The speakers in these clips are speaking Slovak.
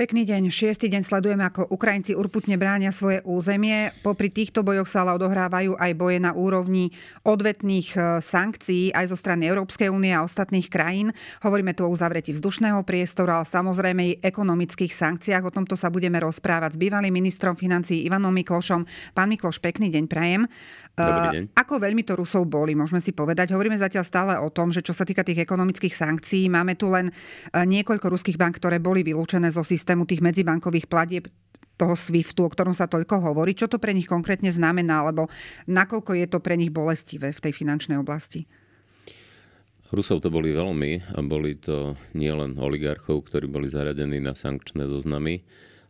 Pekný deň. Šiestý deň sledujeme, ako Ukrajinci urputne bránia svoje územie. Popri týchto bojoch sa ale odohrávajú aj boje na úrovni odvetných e, sankcií aj zo strany Európskej únie a ostatných krajín. Hovoríme tu o uzavretí vzdušného priestoru, ale samozrejme i ekonomických sankciách. O tomto sa budeme rozprávať s bývalým ministrom financí Ivanom Miklošom. Pán Mikloš, pekný deň prajem. E, Dobrý deň. Ako veľmi to Rusov boli, môžeme si povedať. Hovoríme zatiaľ stále o tom, že čo sa týka tých ekonomických sankcií, máme tu len e, niekoľko ruských bank, ktoré boli vylúčené zo systému systému tých medzibankových platieb toho SWIFTu, o ktorom sa toľko hovorí. Čo to pre nich konkrétne znamená, alebo nakoľko je to pre nich bolestivé v tej finančnej oblasti? Rusov to boli veľmi a boli to nielen oligarchov, ktorí boli zaradení na sankčné zoznamy,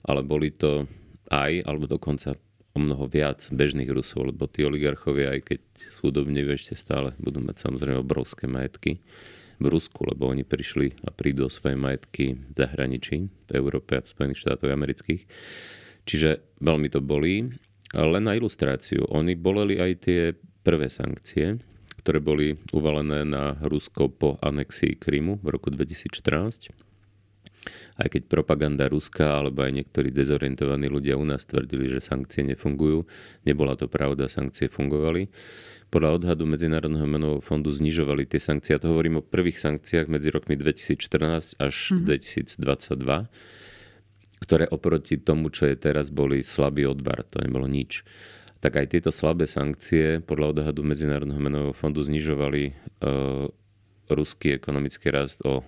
ale boli to aj, alebo dokonca o mnoho viac bežných Rusov, lebo tí oligarchovia, aj keď sú dobní, ešte stále budú mať samozrejme obrovské majetky v Rusku, lebo oni prišli a prídu o svoje majetky v zahraničí, v Európe a v Spojených štátoch amerických. Čiže veľmi to bolí. Len na ilustráciu, oni boleli aj tie prvé sankcie, ktoré boli uvalené na Rusko po anexii Krymu v roku 2014 aj keď propaganda Ruska alebo aj niektorí dezorientovaní ľudia u nás tvrdili, že sankcie nefungujú, nebola to pravda, sankcie fungovali. Podľa odhadu Medzinárodného menového fondu znižovali tie sankcie. A to hovorím o prvých sankciách medzi rokmi 2014 až mm-hmm. 2022 ktoré oproti tomu, čo je teraz, boli slabý odvar, to nebolo nič tak aj tieto slabé sankcie podľa odhadu Medzinárodného menového fondu znižovali e, ruský ekonomický rast o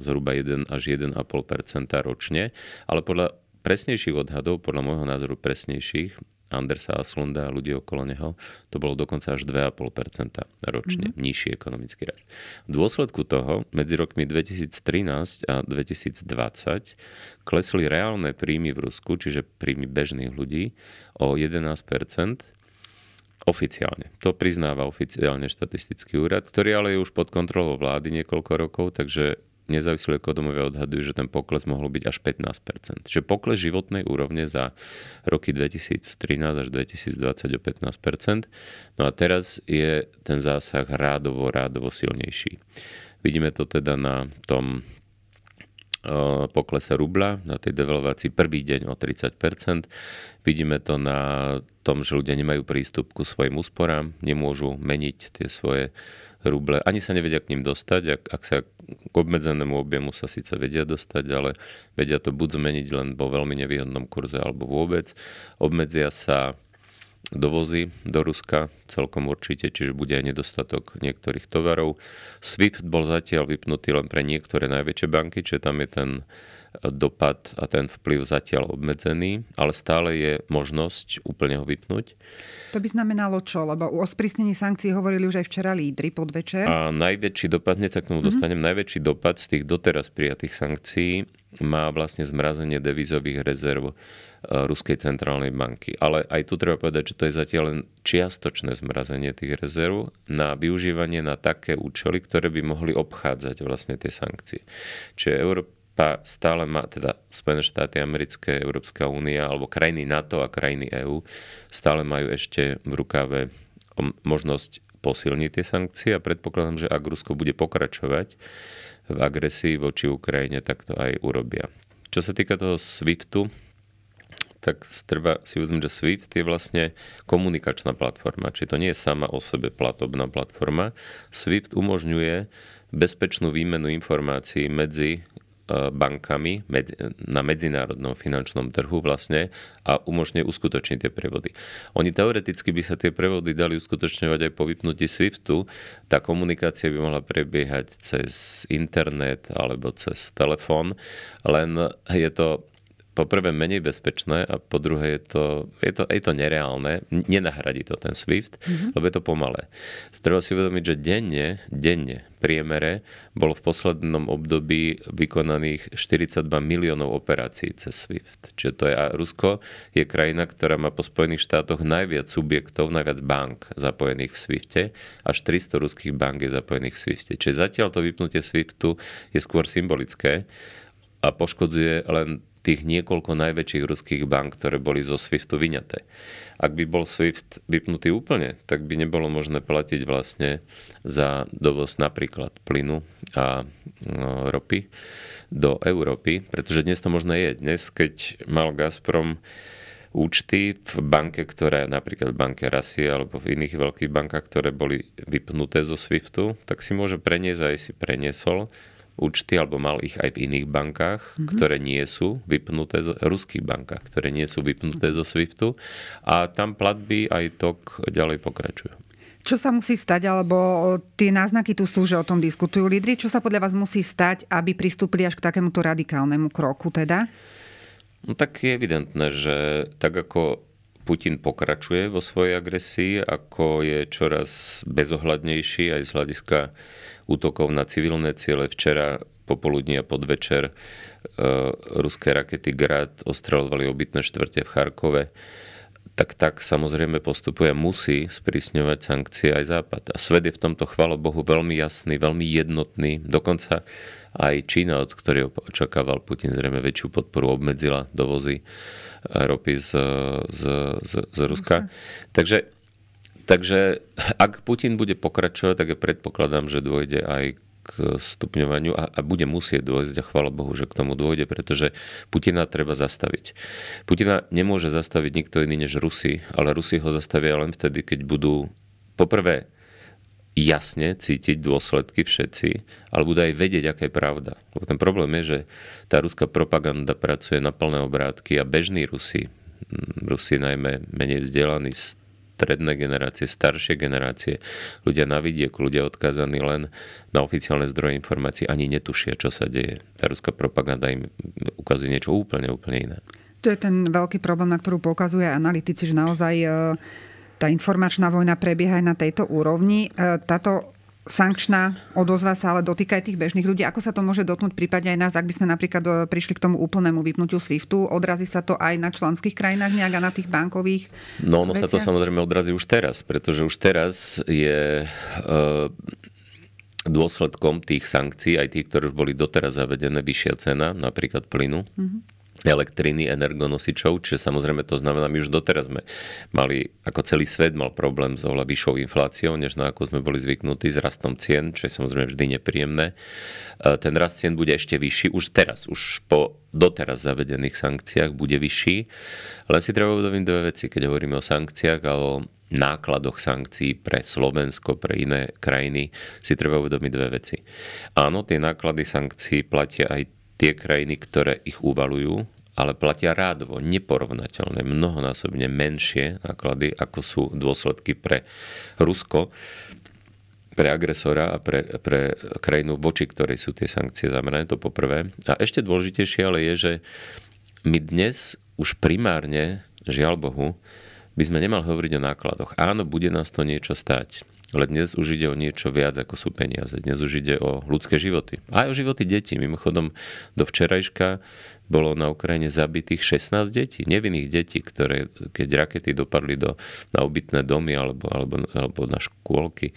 zhruba 1 až 1,5 ročne, ale podľa presnejších odhadov, podľa môjho názoru presnejších, Andersa Aslunda a ľudí okolo neho, to bolo dokonca až 2,5% ročne, mm-hmm. nižší ekonomický rast. V dôsledku toho medzi rokmi 2013 a 2020 klesli reálne príjmy v Rusku, čiže príjmy bežných ľudí, o 11%, Oficiálne. To priznáva oficiálne štatistický úrad, ktorý ale je už pod kontrolou vlády niekoľko rokov, takže nezávislí ekonomovia odhadujú, že ten pokles mohol byť až 15%. Čiže pokles životnej úrovne za roky 2013 až 2020 o 15%. No a teraz je ten zásah rádovo, rádovo silnejší. Vidíme to teda na tom e, poklese rubla, na tej devalvácii prvý deň o 30%. Vidíme to na tom, že ľudia nemajú prístup ku svojim úsporám, nemôžu meniť tie svoje ruble. Ani sa nevedia k ním dostať, ak, ak sa k obmedzenému objemu sa síce vedia dostať, ale vedia to buď zmeniť len vo veľmi nevýhodnom kurze alebo vôbec. Obmedzia sa dovozy do Ruska celkom určite, čiže bude aj nedostatok niektorých tovarov. SWIFT bol zatiaľ vypnutý len pre niektoré najväčšie banky, čiže tam je ten dopad a ten vplyv zatiaľ obmedzený, ale stále je možnosť úplne ho vypnúť. To by znamenalo čo? Lebo o sprísnení sankcií hovorili už aj včera lídry podvečer. A najväčší dopad, hneď sa k tomu mhm. dostanem, mm-hmm. najväčší dopad z tých doteraz prijatých sankcií má vlastne zmrazenie devizových rezerv e, Ruskej centrálnej banky. Ale aj tu treba povedať, že to je zatiaľ len čiastočné zmrazenie tých rezerv na využívanie na také účely, ktoré by mohli obchádzať vlastne tie sankcie. Čiže Európa Európa stále má, teda Spojené štáty americké, Európska únia alebo krajiny NATO a krajiny EÚ stále majú ešte v rukáve um, možnosť posilniť tie sankcie a predpokladám, že ak Rusko bude pokračovať v agresii voči Ukrajine, tak to aj urobia. Čo sa týka toho SWIFTu, tak treba si uvedomiť, že SWIFT je vlastne komunikačná platforma, či to nie je sama o sebe platobná platforma. SWIFT umožňuje bezpečnú výmenu informácií medzi E, bankami na medzinárodnom finančnom trhu vlastne a umožňuje uskutočniť tie prevody. Oni teoreticky by sa tie prevody dali uskutočňovať aj po vypnutí SWIFTu. Tá komunikácia by mohla prebiehať cez internet alebo cez telefón, len je to po prvé menej bezpečné a po druhé je to, je to, je to nereálne, nenahradí to ten SWIFT, mm-hmm. lebo je to pomalé. Treba si uvedomiť, že denne, denne priemere bolo v poslednom období vykonaných 42 miliónov operácií cez SWIFT. Čiže to je, a Rusko je krajina, ktorá má po Spojených štátoch najviac subjektov, najviac bank zapojených v SWIFTe. Až 300 ruských bank je zapojených v SWIFTe. Čiže zatiaľ to vypnutie SWIFTu je skôr symbolické a poškodzuje len tých niekoľko najväčších ruských bank, ktoré boli zo SWIFTu vyňaté. Ak by bol SWIFT vypnutý úplne, tak by nebolo možné platiť vlastne za dovoz napríklad plynu a no, ropy do Európy, pretože dnes to možné je. Dnes, keď mal Gazprom účty v banke, ktoré napríklad v banke Rasie alebo v iných veľkých bankách, ktoré boli vypnuté zo SWIFTu, tak si môže preniesť a aj si preniesol účty, alebo mal ich aj v iných bankách, mm-hmm. ktoré nie sú vypnuté, ruských bankách, ktoré nie sú vypnuté zo SWIFTu. A tam platby aj tok ďalej pokračujú. Čo sa musí stať, alebo tie náznaky tu sú, že o tom diskutujú lídry, čo sa podľa vás musí stať, aby pristúpili až k takémuto radikálnemu kroku teda? No tak je evidentné, že tak ako Putin pokračuje vo svojej agresii, ako je čoraz bezohľadnejší aj z hľadiska útokov na civilné ciele. Včera popoludní a podvečer e, ruské rakety Grad ostreľovali obytné štvrte v Charkove. Tak tak samozrejme postupuje, musí sprísňovať sankcie aj Západ. A svet je v tomto, chvála Bohu, veľmi jasný, veľmi jednotný. Dokonca aj Čína, od ktorej očakával Putin zrejme väčšiu podporu, obmedzila dovozy ropy z, z, z, z Ruska. Takže Takže ak Putin bude pokračovať, tak ja predpokladám, že dôjde aj k stupňovaniu a, a bude musieť dôjsť a chvála Bohu, že k tomu dôjde, pretože Putina treba zastaviť. Putina nemôže zastaviť nikto iný než Rusi, ale Rusi ho zastavia len vtedy, keď budú poprvé jasne cítiť dôsledky všetci, ale budú aj vedieť, aká je pravda. Lebo ten problém je, že tá ruská propaganda pracuje na plné obrátky a bežní Rusi, Rusi najmä menej vzdelaní stredné generácie, staršie generácie, ľudia na vidieku, ľudia odkázaní len na oficiálne zdroje informácií, ani netušia, čo sa deje. Tá ruská propaganda im ukazuje niečo úplne, úplne iné. To je ten veľký problém, na ktorú poukazuje analytici, že naozaj e, tá informačná vojna prebieha aj na tejto úrovni. E, táto sankčná odozva sa ale dotýka aj tých bežných ľudí. Ako sa to môže dotknúť prípadne aj nás, ak by sme napríklad e, prišli k tomu úplnému vypnutiu SWIFTu? Odrazí sa to aj na členských krajinách nejak a na tých bankových No ono veciach? sa to samozrejme odrazí už teraz, pretože už teraz je e, dôsledkom tých sankcií, aj tých, ktoré už boli doteraz zavedené, vyššia cena napríklad plynu. Mm-hmm elektriny, energonosičov, čiže samozrejme to znamená, my už doteraz sme mali, ako celý svet mal problém s oveľa vyššou infláciou, než na ako sme boli zvyknutí s rastom cien, čo je samozrejme vždy nepríjemné. E, ten rast cien bude ešte vyšší už teraz, už po doteraz zavedených sankciách bude vyšší. Len si treba uvedomiť dve veci, keď hovoríme o sankciách a o nákladoch sankcií pre Slovensko, pre iné krajiny, si treba uvedomiť dve veci. Áno, tie náklady sankcií platia aj tie krajiny, ktoré ich uvalujú, ale platia rádovo neporovnateľné, mnohonásobne menšie náklady, ako sú dôsledky pre Rusko, pre agresora a pre, pre krajinu, voči ktorej sú tie sankcie zamerané, to poprvé. A ešte dôležitejšie ale je, že my dnes už primárne, žiaľ Bohu, by sme nemali hovoriť o nákladoch. Áno, bude nás to niečo stať ale dnes už ide o niečo viac ako sú peniaze. Dnes už ide o ľudské životy. Aj o životy detí. Mimochodom, do včerajška bolo na Ukrajine zabitých 16 detí, nevinných detí, ktoré keď rakety dopadli do, na obytné domy alebo, alebo, alebo na škôlky. E,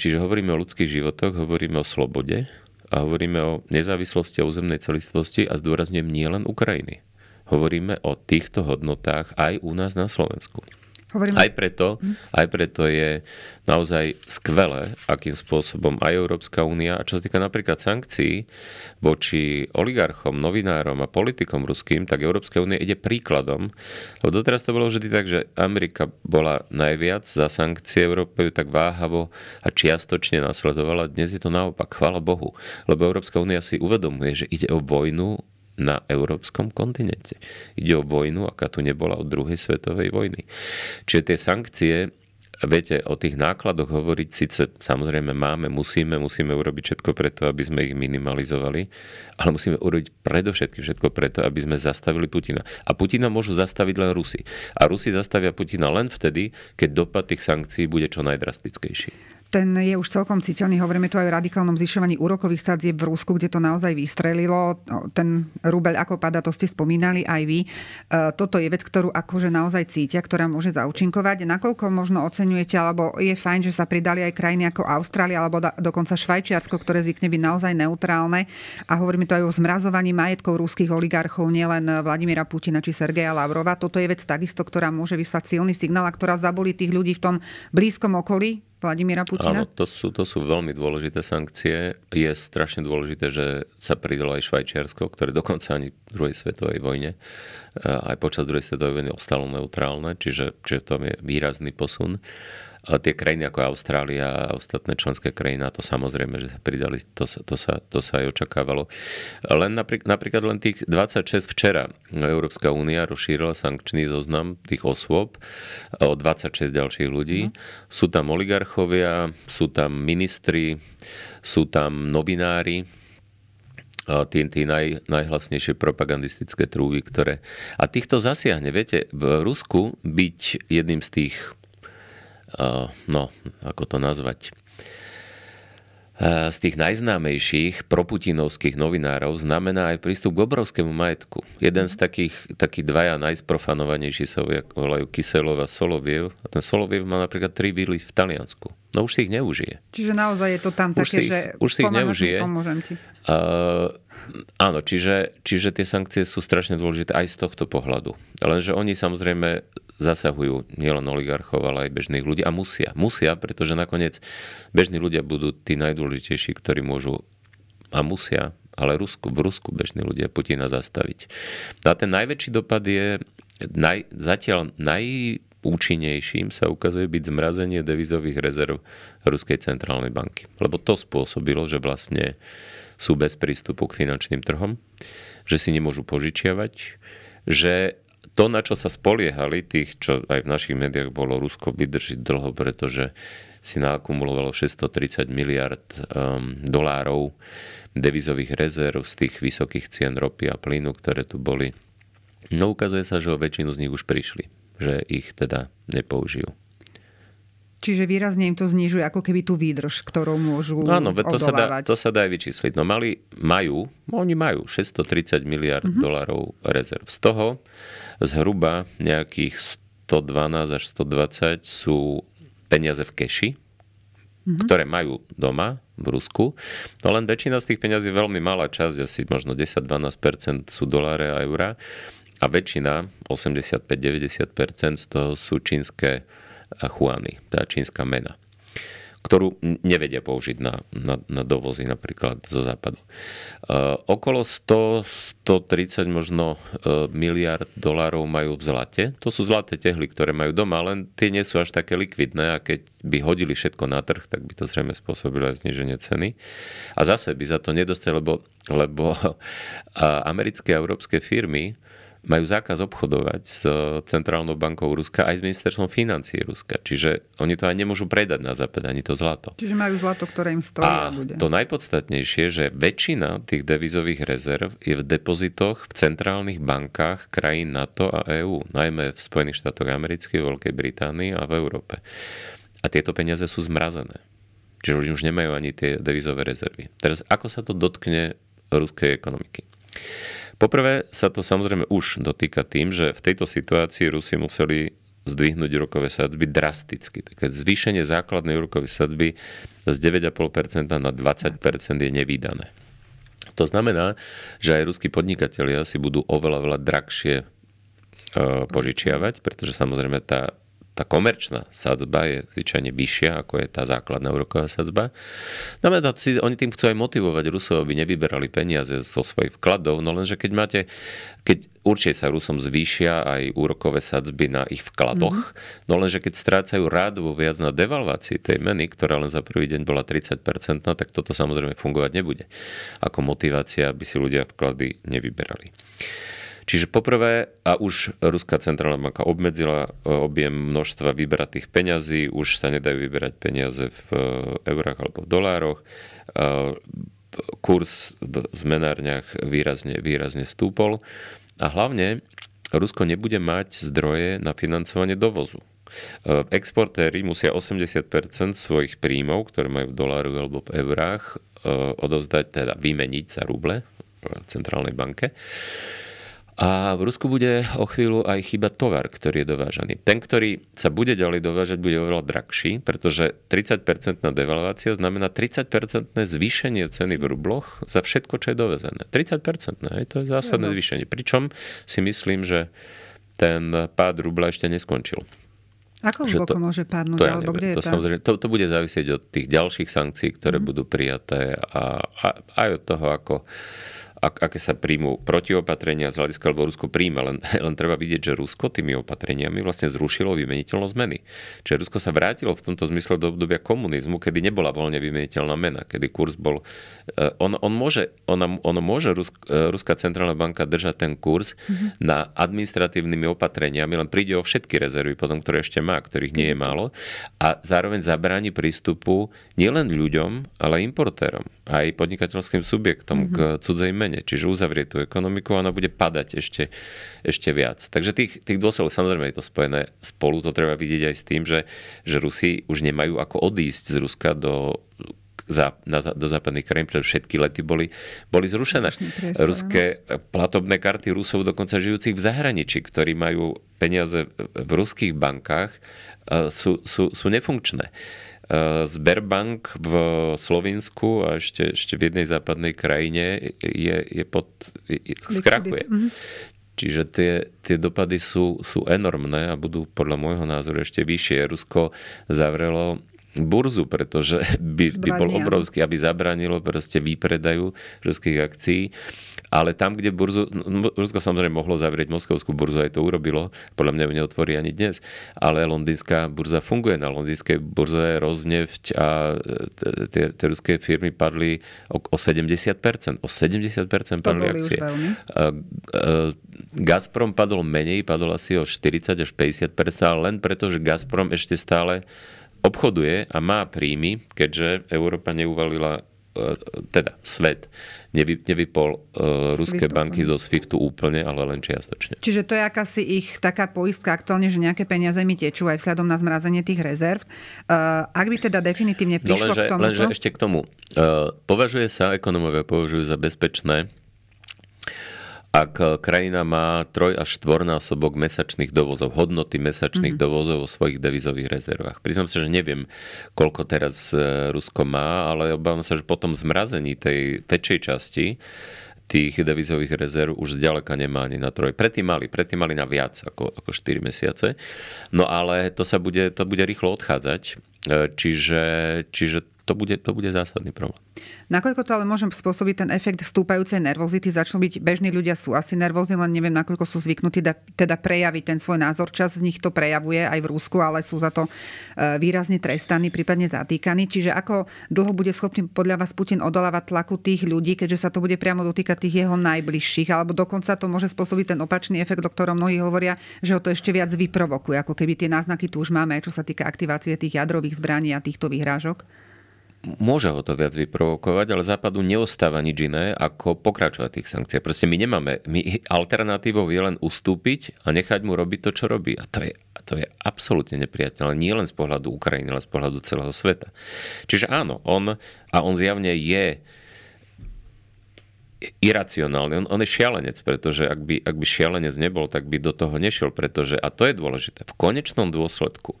čiže hovoríme o ľudských životoch, hovoríme o slobode a hovoríme o nezávislosti a územnej celistvosti a zdôrazňujem nielen Ukrajiny. Hovoríme o týchto hodnotách aj u nás na Slovensku. Hovorím. Aj preto, mhm. aj preto je naozaj skvelé, akým spôsobom aj Európska únia, a čo sa týka napríklad sankcií voči oligarchom, novinárom a politikom ruským, tak Európska únia ide príkladom. Lebo doteraz to bolo vždy tak, že Amerika bola najviac za sankcie Európy, tak váhavo a čiastočne nasledovala. Dnes je to naopak, chvala Bohu. Lebo Európska únia si uvedomuje, že ide o vojnu na európskom kontinente. Ide o vojnu, aká tu nebola od druhej svetovej vojny. Čiže tie sankcie viete, o tých nákladoch hovoriť síce samozrejme máme, musíme, musíme urobiť všetko preto, aby sme ich minimalizovali, ale musíme urobiť predovšetkým všetko preto, aby sme zastavili Putina. A Putina môžu zastaviť len Rusi. A Rusi zastavia Putina len vtedy, keď dopad tých sankcií bude čo najdrastickejší ten je už celkom citeľný. Hovoríme tu aj o radikálnom zvyšovaní úrokových sadzieb v Rusku, kde to naozaj vystrelilo. No, ten rubel, ako pada, to ste spomínali aj vy. E, toto je vec, ktorú akože naozaj cítia, ktorá môže zaučinkovať. Nakoľko možno oceňujete, alebo je fajn, že sa pridali aj krajiny ako Austrália alebo dokonca Švajčiarsko, ktoré zvykne byť naozaj neutrálne. A hovoríme tu aj o zmrazovaní majetkov ruských oligarchov, nielen Vladimíra Putina či Sergeja Lavrova. Toto je vec takisto, ktorá môže vyslať silný signál a ktorá zabolí tých ľudí v tom blízkom okolí, Vladimíra Putina? Áno, to sú, to sú veľmi dôležité sankcie. Je strašne dôležité, že sa pridalo aj Švajčiarsko, ktoré dokonca ani v druhej svetovej vojne, eh, aj počas druhej svetovej vojny ostalo neutrálne, čiže, čiže to je výrazný posun tie krajiny ako Austrália a ostatné členské krajiny, to samozrejme, že sa pridali, to, sa, to, sa, to sa aj očakávalo. Len napríklad, napríklad len tých 26 včera Európska únia rozšírila sankčný zoznam tých osôb o 26 ďalších ľudí. Mm. Sú tam oligarchovia, sú tam ministri, sú tam novinári, tie, tie naj, najhlasnejšie propagandistické trúby, ktoré... A týchto zasiahne. Viete, v Rusku byť jedným z tých Eh, no, ako to nazvať, eh, z tých najznámejších proputinovských novinárov znamená aj prístup k obrovskému majetku. Jeden z mhm. takých, taký dvaja najsprofanovanejší sa volajú Kyselov a Soloviev. A ten Soloviev má napríklad tri vily v Taliansku. No už si ich neužije. Čiže naozaj je to tam už také, si, že už si ich neužije. pomôžem ti. Uh, áno, čiže, čiže tie sankcie sú strašne dôležité aj z tohto pohľadu. Lenže oni samozrejme zasahujú nielen oligarchov, ale aj bežných ľudí. A musia. Musia, pretože nakoniec bežní ľudia budú tí najdôležitejší, ktorí môžu a musia, ale Rusku, v Rusku bežní ľudia Putina zastaviť. No a ten najväčší dopad je naj, zatiaľ najúčinnejším sa ukazuje byť zmrazenie devizových rezerv Ruskej centrálnej banky. Lebo to spôsobilo, že vlastne sú bez prístupu k finančným trhom, že si nemôžu požičiavať, že to, na čo sa spoliehali tých, čo aj v našich médiách bolo, Rusko vydržiť dlho, pretože si naakumulovalo 630 miliard um, dolárov devizových rezerv z tých vysokých cien ropy a plynu, ktoré tu boli. No ukazuje sa, že o väčšinu z nich už prišli, že ich teda nepoužijú. Čiže výrazne im to znižuje ako keby tú výdrž, ktorou môžu no Áno, to sa, dá, to sa dá aj vyčísliť. No mali, majú, oni majú 630 miliard mm-hmm. dolárov rezerv. Z toho zhruba nejakých 112 až 120 sú peniaze v keši, mm-hmm. ktoré majú doma v Rusku. No len väčšina z tých peňazí, veľmi malá časť, asi možno 10-12% sú doláre a eurá. A väčšina, 85-90% z toho sú čínske chuany, eh, tá teda čínska mena ktorú nevedia použiť na, na, na dovozy napríklad zo západu. E, okolo 100-130 možno e, miliard dolárov majú v zlate. To sú zlaté tehly, ktoré majú doma, len tie nie sú až také likvidné a keď by hodili všetko na trh, tak by to zrejme spôsobilo aj zniženie ceny. A zase by za to nedostali, lebo, lebo a americké a európske firmy majú zákaz obchodovať s e, Centrálnou bankou Ruska aj s ministerstvom financí Ruska. Čiže oni to aj nemôžu predať na západ, ani to zlato. Čiže majú zlato, ktoré im stojí. A bude. to najpodstatnejšie, že väčšina tých devizových rezerv je v depozitoch v centrálnych bankách krajín NATO a EÚ, najmä v Spojených štátoch amerických, v Veľkej Británii a v Európe. A tieto peniaze sú zmrazené. Čiže už nemajú ani tie devizové rezervy. Teraz ako sa to dotkne ruskej ekonomiky? Poprvé sa to samozrejme už dotýka tým, že v tejto situácii Rusi museli zdvihnúť úrokové sadzby drasticky. Také zvýšenie základnej úrokovej sadzby z 9,5% na 20% je nevýdané. To znamená, že aj ruskí podnikatelia si budú oveľa, veľa drahšie e, požičiavať, pretože samozrejme tá tá komerčná sadzba je zvyčajne vyššia, ako je tá základná úroková sadzba. Znamená, no, si, oni tým chcú aj motivovať Rusov, aby nevyberali peniaze zo svojich vkladov, no lenže keď máte, keď určite sa Rusom zvýšia aj úrokové sadzby na ich vkladoch, mm-hmm. no lenže keď strácajú vo viac na devalvácii tej meny, ktorá len za prvý deň bola 30 tak toto samozrejme fungovať nebude. Ako motivácia, aby si ľudia vklady nevyberali. Čiže poprvé, a už Ruská centrálna banka obmedzila e, objem množstva vybratých peňazí, už sa nedajú vyberať peniaze v e, eurách alebo v dolároch. E, Kurs v zmenárniach výrazne, výrazne stúpol. A hlavne Rusko nebude mať zdroje na financovanie dovozu. Exportéry musia 80% svojich príjmov, ktoré majú v doláru alebo v eurách, odovzdať, teda vymeniť za ruble v centrálnej banke. A v Rusku bude o chvíľu aj chyba tovar, ktorý je dovážaný. Ten, ktorý sa bude ďalej dovážať, bude oveľa drahší, pretože 30-percentná devalvácia znamená 30-percentné zvýšenie ceny v rubloch za všetko, čo je dovezené. 30-percentné, to je zásadné zvýšenie. Pričom si myslím, že ten pád rubla ešte neskončil. Ako hlboko to, môže padnúť? To, ja alebo neviem, kde to, je samozrejme, to, to bude závisieť od tých ďalších sankcií, ktoré mm. budú prijaté a, a aj od toho, ako ak, aké sa príjmú protiopatrenia z hľadiska, alebo Rusko príjme, len, len treba vidieť, že Rusko tými opatreniami vlastne zrušilo vymeniteľnosť meny. Čiže Rusko sa vrátilo v tomto zmysle do obdobia komunizmu, kedy nebola voľne vymeniteľná mena, kedy kurz bol... Eh, on, on môže, ona, on môže Rusk, eh, Ruská centrálna banka držať ten kurz mm-hmm. na administratívnymi opatreniami, len príde o všetky rezervy potom, ktoré ešte má, ktorých nie je málo a zároveň zabráni prístupu nielen ľuďom, ale importérom, aj podnikateľským subjektom mm-hmm. k mhm. cudzej mene zlyhanie, čiže uzavrie tú ekonomiku a ona bude padať ešte, ešte viac. Takže tých, tých dôsledkov samozrejme je to spojené spolu, to treba vidieť aj s tým, že, že Rusi už nemajú ako odísť z Ruska do na, do západných krajín, pretože všetky lety boli, boli zrušené. Priestor, Ruské platobné karty Rusov dokonca žijúcich v zahraničí, ktorí majú peniaze v ruských bankách, e, sú, sú, sú nefunkčné. Eh, Sberbank v Slovensku a ešte, ešte v jednej západnej krajine je, je pod, je, skrachuje. Mhm. Čiže tie, tie dopady sú, sú enormné a budú podľa môjho názoru ešte vyššie. Rusko zavrelo burzu, pretože by, by bol obrovský, aby zabránilo proste výpredaju ruských akcií ale tam, kde burzu, no, no, Rusko samozrejme mohlo zavrieť Moskovskú burzu, aj to urobilo, podľa mňa ju neotvorí ani dnes, ale londýnska burza funguje. Na londýnskej burze roznevť a e, tie, tie ruské firmy padli o, o 70%. O 70% padli akcie. E, Gazprom padol menej, padol asi o 40 až 50%, len preto, že Gazprom ešte stále obchoduje a má príjmy, keďže Európa neuvalila E, teda svet nevy, nevypol uh, ruské banky banky zo SWIFTu úplne, ale len čiastočne. Čiže to je akási ich taká poistka aktuálne, že nejaké peniaze mi tečú aj vzhľadom na zmrazenie tých rezerv. Uh, ak by teda definitívne no, prišlo no lenže, k tomu... Lenže ešte k tomu. Uh, považuje sa, ekonomovia považujú za bezpečné ak e, krajina má troj až štvornásobok mesačných dovozov, hodnoty mesačných mm-hmm. dovozov vo svojich devizových rezervách. Priznám sa, že neviem, koľko teraz e, Rusko má, ale obávam sa, že po tom zmrazení tej väčšej časti tých devizových rezerv už zďaleka nemá ani na troj. Predtým mali, predtým mali na viac ako, ako 4 mesiace. No ale to sa bude, to bude rýchlo odchádzať. E, čiže, čiže to bude, to bude zásadný problém. Nakoľko to ale môžem spôsobiť ten efekt vstúpajúcej nervozity, začnú byť bežní ľudia sú asi nervózni, len neviem, nakoľko sú zvyknutí da, teda prejaviť ten svoj názor. Čas z nich to prejavuje aj v Rusku, ale sú za to e, výrazne trestaní, prípadne zatýkaní. Čiže ako dlho bude schopný podľa vás Putin odolávať tlaku tých ľudí, keďže sa to bude priamo dotýkať tých jeho najbližších, alebo dokonca to môže spôsobiť ten opačný efekt, o ktorom mnohí hovoria, že ho to ešte viac vyprovokuje, ako keby tie náznaky tu už máme, čo sa týka aktivácie tých jadrových zbraní a týchto vyhrážok môže ho to viac vyprovokovať, ale Západu neostáva nič iné, ako pokračovať tých sankciách. Proste my nemáme, my alternatívou je len ustúpiť a nechať mu robiť to, čo robí. A to je, a to je absolútne nepriateľné, nie len z pohľadu Ukrajiny, ale z pohľadu celého sveta. Čiže áno, on, a on zjavne je iracionálny. On, on je šialenec, pretože ak by, ak by šialenec nebol, tak by do toho nešiel, pretože, a to je dôležité, v konečnom dôsledku e,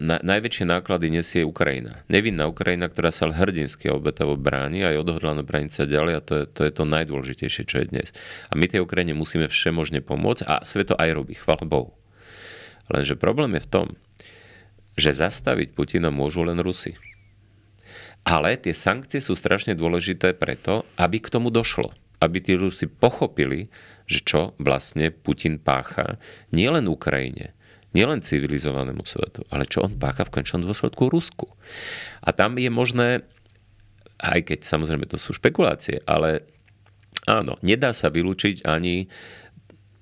na, najväčšie náklady nesie Ukrajina. Nevinná Ukrajina, ktorá sa hrdinsky a obetavo bráni a je odhodlána brániť sa ďalej a to je, to je to najdôležitejšie, čo je dnes. A my tej Ukrajine musíme všemožne pomôcť a svet to aj robí, chvála Bohu. Lenže problém je v tom, že zastaviť Putina môžu len Rusi. Ale tie sankcie sú strašne dôležité preto, aby k tomu došlo. Aby tí Rusi pochopili, že čo vlastne Putin pácha nielen Ukrajine, nielen civilizovanému svetu, ale čo on pácha v končnom dôsledku Rusku. A tam je možné, aj keď samozrejme to sú špekulácie, ale áno, nedá sa vylúčiť ani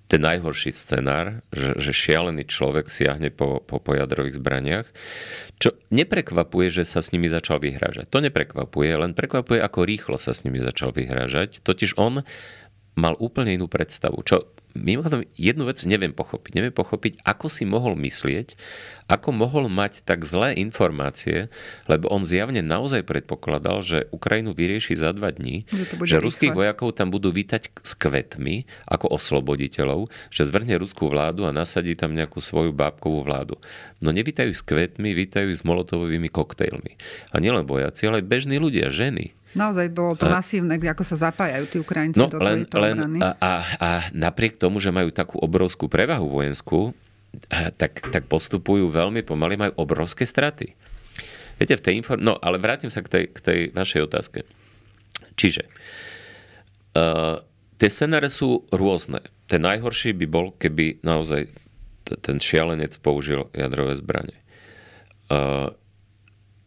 ten najhorší scenár, že, že šialený človek siahne po, po, po jadrových zbraniach, čo neprekvapuje, že sa s nimi začal vyhrážať. To neprekvapuje, len prekvapuje, ako rýchlo sa s nimi začal vyhrážať. Totiž on mal úplne inú predstavu. Čo mimochodom jednu vec neviem pochopiť. Neviem pochopiť, ako si mohol myslieť, ako mohol mať tak zlé informácie, lebo on zjavne naozaj predpokladal, že Ukrajinu vyrieši za dva dní, že, že ruských vojakov tam budú vítať s kvetmi ako osloboditeľov, že zvrhne ruskú vládu a nasadí tam nejakú svoju bábkovú vládu. No nevítajú s kvetmi, vítajú s molotovými koktejlmi. A nielen vojaci, ale aj bežní ľudia, ženy. Naozaj bolo to masívne, ako sa zapájajú tí Ukrajinci no, do tejto len, obrany. A, a, a napriek tomu, že majú takú obrovskú prevahu vojenskú, tak, tak postupujú veľmi pomaly, majú obrovské straty. Viete, v tej inform... No, ale vrátim sa k tej, k tej vašej otázke. Čiže uh, tie scenáre sú rôzne. Ten najhorší by bol, keby naozaj t- ten šialenec použil jadrové zbranie. Uh,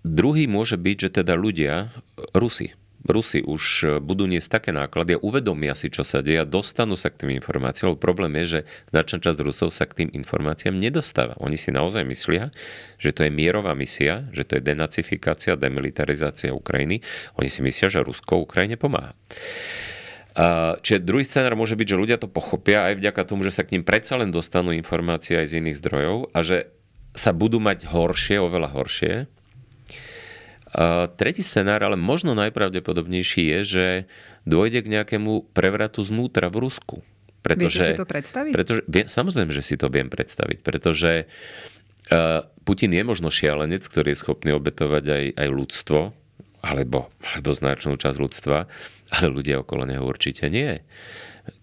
druhý môže byť, že teda ľudia, Rusi, Rusi už e, budú niesť také náklady a uvedomia si, čo sa deje a dostanú sa k tým informáciám, lebo problém je, že značná časť Rusov sa k tým informáciám nedostáva. Oni si naozaj myslia, že to je mierová misia, že to je denacifikácia, demilitarizácia Ukrajiny. Oni si myslia, že Rusko Ukrajine pomáha. Čiže druhý scenár môže byť, že ľudia to pochopia aj vďaka tomu, že sa k ním predsa len dostanú informácie aj z iných zdrojov a že sa budú mať horšie, oveľa horšie, tretí scenár, ale možno najpravdepodobnejší je, že dôjde k nejakému prevratu znútra v Rusku. Pretože, Viete si to predstaviť? Pretože, samozrejme, že si to viem predstaviť, pretože e, Putin je možno šialenec, ktorý je schopný obetovať aj, aj ľudstvo, alebo, alebo značnú časť ľudstva, ale ľudia okolo neho určite nie.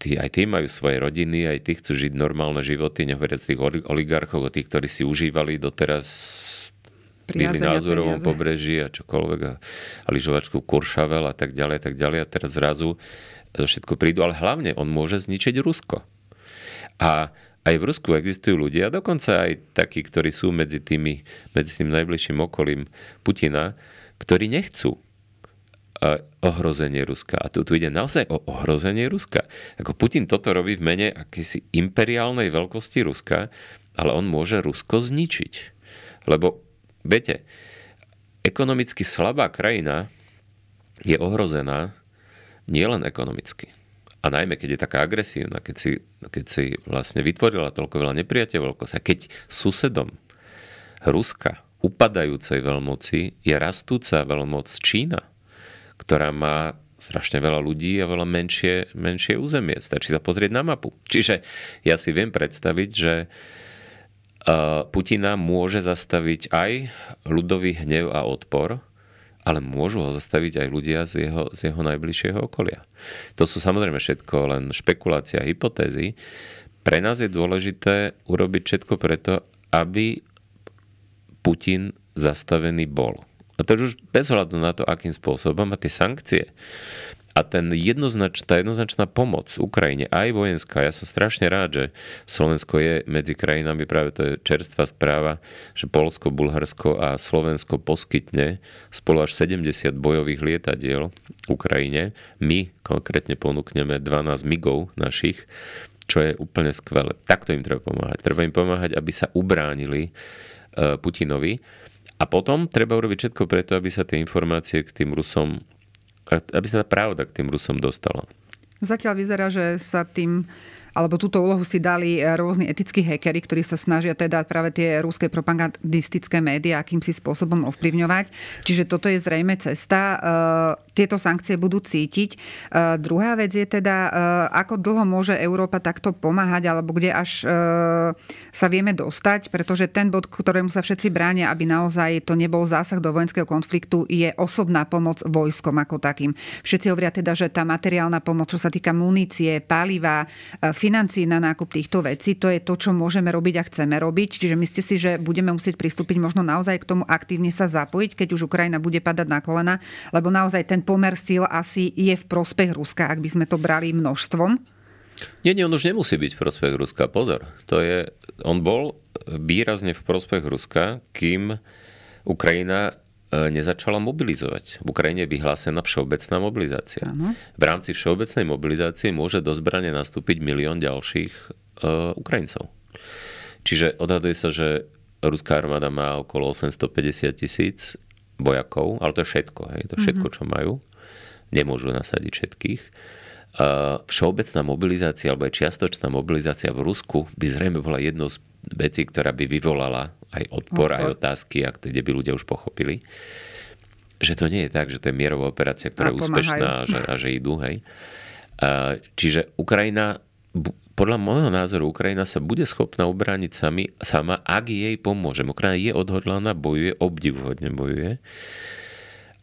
Tí, aj tí majú svoje rodiny, aj tí chcú žiť normálne životy, nehovoriac tých oligarchov, o tých, ktorí si užívali doteraz byli na Azurovom pobreží a čokoľvek a, a lyžovačku Kuršavel a tak ďalej, tak ďalej a teraz zrazu to všetko prídu, ale hlavne on môže zničiť Rusko. A aj v Rusku existujú ľudia, dokonca aj takí, ktorí sú medzi, tými, medzi tým najbližším okolím Putina, ktorí nechcú e, ohrozenie Ruska. A tu, tu ide naozaj o ohrozenie Ruska. Ako Putin toto robí v mene akýsi imperiálnej veľkosti Ruska, ale on môže Rusko zničiť. Lebo Viete, ekonomicky slabá krajina je ohrozená nielen ekonomicky. A najmä, keď je taká agresívna, keď si, keď si vlastne vytvorila toľko veľa nepriateľovkosť a keď susedom Ruska, upadajúcej veľmoci, je rastúca veľmoc Čína, ktorá má strašne veľa ľudí a veľa menšie, menšie územie. Stačí sa pozrieť na mapu. Čiže ja si viem predstaviť, že uh, Putina môže zastaviť aj ľudový hnev a odpor, ale môžu ho zastaviť aj ľudia z jeho, z jeho najbližšieho okolia. To sú samozrejme všetko len špekulácia, a hypotézy. Pre nás je dôležité urobiť všetko preto, aby Putin zastavený bol. A to už bez hľadu na to, akým spôsobom a tie sankcie, a ten jednoznač, tá jednoznačná pomoc Ukrajine, aj vojenská, ja som strašne rád, že Slovensko je medzi krajinami, práve to je čerstvá správa, že Polsko, Bulharsko a Slovensko poskytne spolu až 70 bojových lietadiel Ukrajine. My konkrétne ponúkneme 12 migov našich, čo je úplne skvelé. Takto im treba pomáhať. Treba im pomáhať, aby sa ubránili e, Putinovi. A potom treba urobiť všetko preto, aby sa tie informácie k tým Rusom aby sa tá pravda k tým Rusom dostala. Zatiaľ vyzerá, že sa tým alebo túto úlohu si dali eh, rôzni etickí hekery, ktorí sa snažia teda práve tie rúské propagandistické médiá akýmsi spôsobom ovplyvňovať. Čiže toto je zrejme cesta. Eh, tieto sankcie budú cítiť. Eh, druhá vec je teda, ako dlho môže Európa takto pomáhať, alebo kde až sa vieme dostať, pretože ten bod, ktorému sa všetci bránia, aby naozaj to nebol zásah do vojenského konfliktu, je osobná pomoc vojskom ako takým. Všetci hovoria teda, že tá materiálna pomoc, čo sa týka munície, paliva, financí na nákup týchto vecí. To je to, čo môžeme robiť a chceme robiť. Čiže myslíte si, že budeme musieť pristúpiť možno naozaj k tomu aktívne sa zapojiť, keď už Ukrajina bude padať na kolena, lebo naozaj ten pomer síl asi je v prospech Ruska, ak by sme to brali množstvom? Nie, nie, on už nemusí byť v prospech Ruska. Pozor, to je, on bol výrazne v prospech Ruska, kým Ukrajina E, nezačala mobilizovať. V Ukrajine je vyhlásená všeobecná mobilizácia. Ano. V rámci všeobecnej mobilizácie môže do zbrane nastúpiť milión ďalších e, Ukrajincov. Čiže odhaduje sa, že ruská armáda má okolo 850 tisíc vojakov, ale to je všetko, hej, to je všetko, mhm. čo majú. Nemôžu nasadiť všetkých. E, všeobecná mobilizácia alebo aj čiastočná mobilizácia v Rusku by zrejme bola jednou z vecí, ktorá by vyvolala aj odpor, odpor. aj otázky, ak tie by ľudia už pochopili, že to nie je tak, že to je mierová operácia, ktorá a je úspešná a že, a že idú, hej. čiže Ukrajina, podľa môjho názoru, Ukrajina sa bude schopná ubrániť sami, sama, ak jej pomôžem. Ukrajina je odhodlaná, bojuje, obdivuhodne bojuje.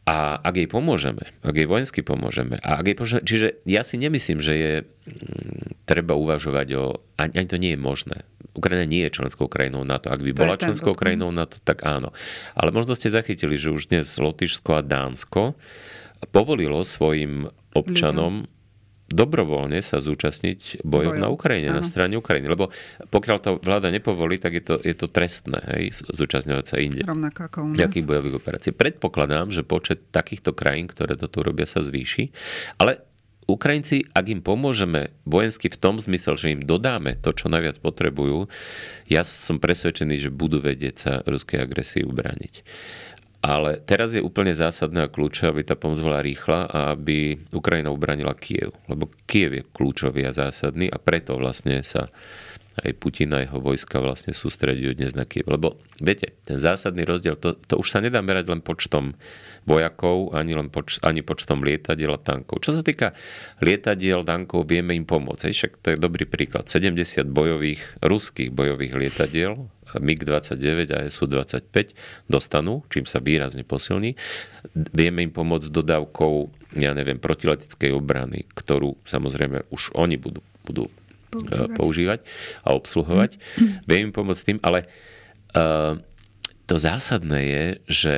A ak jej pomôžeme, ak jej vojensky pomôžeme, a ak jej pomôžeme, čiže ja si nemyslím, že je mm, treba uvažovať o, ani, ani to nie je možné. Ukrajina nie je členskou krajinou na to. Ak by to bola členskou ten... krajinou to, tak áno. Ale možno ste zachytili, že už dnes Lotyšsko a Dánsko povolilo svojim občanom mhm dobrovoľne sa zúčastniť bojov Bojo. na Ukrajine, Aha. na strane Ukrajiny. Lebo pokiaľ to vláda nepovolí, tak je to, je to trestné hej, zúčastňovať sa inde. Rovnako ako u nás. bojových operácií. Predpokladám, že počet takýchto krajín, ktoré to tu robia, sa zvýši. Ale Ukrajinci, ak im pomôžeme vojensky v tom zmysle, že im dodáme to, čo najviac potrebujú, ja som presvedčený, že budú vedieť sa ruskej agresii ubrániť. Ale teraz je úplne zásadné a kľúčové, aby tá pomoc bola rýchla a aby Ukrajina ubranila Kiev. Lebo Kiev je kľúčový a zásadný a preto vlastne sa aj Putin a jeho vojska vlastne sústredujú dnes na Kiev. Lebo viete, ten zásadný rozdiel, to, to už sa nedá merať len počtom vojakov, ani, len poč, ani počtom lietadiel a tankov. Čo sa týka lietadiel, tankov, vieme im pomôcť. Hej, však to je dobrý príklad. 70 bojových, ruských bojových lietadiel MiG-29 a SU-25 dostanú, čím sa výrazne posilní. Vieme im pomôcť dodávkou, ja neviem, protileteckej obrany, ktorú samozrejme už oni budú, budú eh, používať. používať a obsluhovať. Mm. Vieme im pomôcť tým, ale uh, to zásadné je, že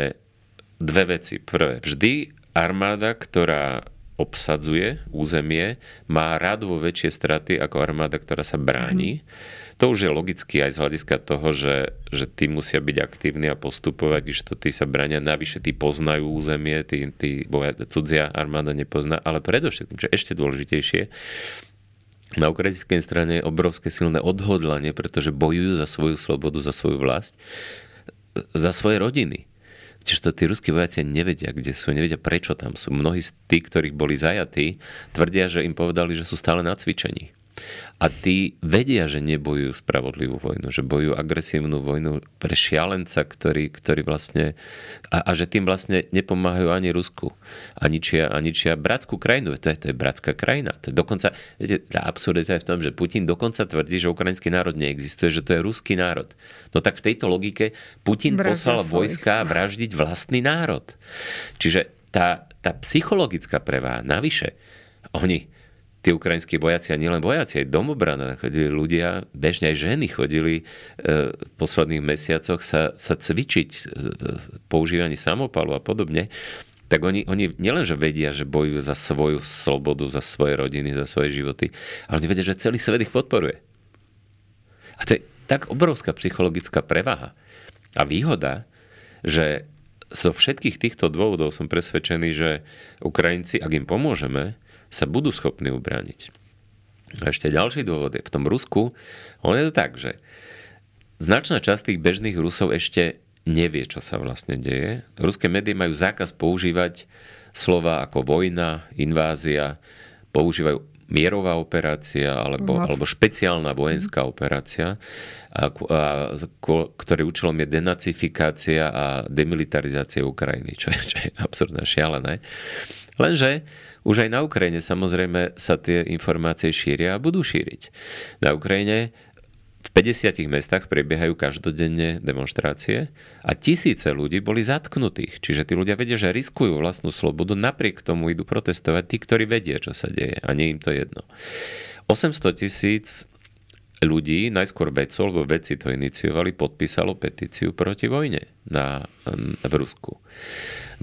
dve veci. Prvé, vždy armáda, ktorá obsadzuje územie, má vo väčšie straty ako armáda, ktorá sa bráni. Mm to už je logicky aj z hľadiska toho, že, že tí musia byť aktívni a postupovať, když to tí sa brania. Navyše tí poznajú územie, tí, tí boja, cudzia armáda nepozná, ale predovšetkým, čo je ešte dôležitejšie, na ukrajinskej strane je obrovské silné odhodlanie, pretože bojujú za svoju slobodu, za svoju vlast, za svoje rodiny. Čiže to tí ruskí vojaci nevedia, kde sú, nevedia prečo tam sú. Mnohí z tých, ktorých boli zajatí, tvrdia, že im povedali, že sú stále na cvičení. A tí vedia, že nebojujú spravodlivú vojnu, že bojujú agresívnu vojnu pre šialenca, ktorý, ktorý vlastne... A, a že tým vlastne nepomáhajú ani Rusku, ani čia, ani čia bratskú krajinu. To je, to je bratská krajina. To je dokonca, viete, tá absurdita je v tom, že Putin dokonca tvrdí, že ukrajinský národ neexistuje, že to je ruský národ. No tak v tejto logike Putin Vraždia poslal svojich. vojska vraždiť vlastný národ. Čiže tá, tá psychologická preváha, navyše, oni, tí ukrajinskí vojaci, a nielen vojaci, aj domobrana, chodili ľudia, bežne aj ženy chodili e, v posledných mesiacoch sa, sa cvičiť, e, používanie samopalu a podobne, tak oni, oni nielenže vedia, že bojujú za svoju slobodu, za svoje rodiny, za svoje životy, ale oni vedia, že celý svet ich podporuje. A to je tak obrovská psychologická prevaha a výhoda, že zo všetkých týchto dôvodov som presvedčený, že Ukrajinci, ak im pomôžeme, sa budú schopní ubraniť. A ešte ďalší dôvod je, v tom Rusku, on je to tak, že značná časť tých bežných Rusov ešte nevie, čo sa vlastne deje. Ruské médiá majú zákaz používať slova ako vojna, invázia, používajú mierová operácia alebo, alebo špeciálna vojenská mm. operácia, a, a, ktorý účelom je denacifikácia a demilitarizácia Ukrajiny, čo je, čo je absurdné, šialené. Lenže už aj na Ukrajine samozrejme sa tie informácie šíria a budú šíriť. Na Ukrajine v 50 mestách prebiehajú každodenne demonstrácie a tisíce ľudí boli zatknutých. Čiže tí ľudia vedia, že riskujú vlastnú slobodu, napriek tomu idú protestovať tí, ktorí vedia, čo sa deje a nie im to jedno. 800 tisíc ľudí, najskôr vedcov, lebo vedci to iniciovali, podpísalo petíciu proti vojne na, v Rusku.